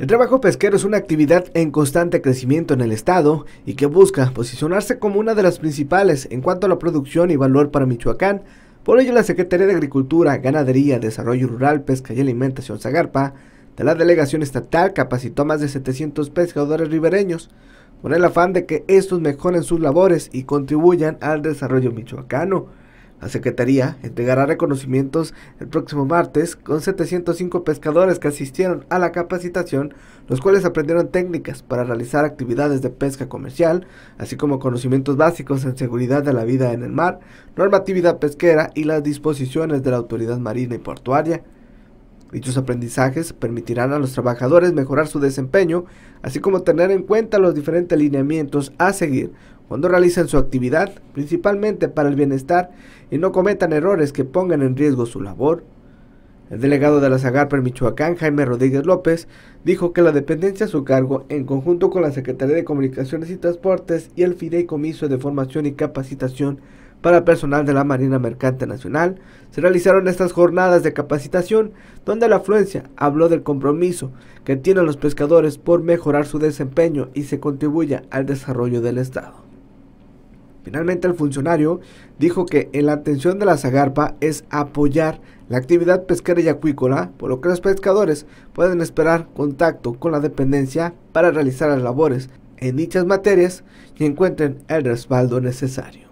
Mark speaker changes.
Speaker 1: El trabajo pesquero es una actividad en constante crecimiento en el Estado y que busca posicionarse como una de las principales en cuanto a la producción y valor para Michoacán. Por ello, la Secretaría de Agricultura, Ganadería, Desarrollo Rural, Pesca y Alimentación Zagarpa de la delegación estatal capacitó a más de 700 pescadores ribereños con el afán de que estos mejoren sus labores y contribuyan al desarrollo michoacano. La Secretaría entregará reconocimientos el próximo martes con 705 pescadores que asistieron a la capacitación, los cuales aprendieron técnicas para realizar actividades de pesca comercial, así como conocimientos básicos en seguridad de la vida en el mar, normatividad pesquera y las disposiciones de la autoridad marina y portuaria. Dichos aprendizajes permitirán a los trabajadores mejorar su desempeño, así como tener en cuenta los diferentes lineamientos a seguir cuando realicen su actividad, principalmente para el bienestar, y no cometan errores que pongan en riesgo su labor. El delegado de la Zagarpa en Michoacán, Jaime Rodríguez López, dijo que la dependencia a su cargo, en conjunto con la Secretaría de Comunicaciones y Transportes y el Fideicomiso de Formación y Capacitación para personal de la Marina Mercante Nacional, se realizaron estas jornadas de capacitación donde la afluencia habló del compromiso que tienen los pescadores por mejorar su desempeño y se contribuya al desarrollo del Estado. Finalmente, el funcionario dijo que en la atención de la Zagarpa es apoyar la actividad pesquera y acuícola, por lo que los pescadores pueden esperar contacto con la dependencia para realizar las labores en dichas materias y encuentren el respaldo necesario.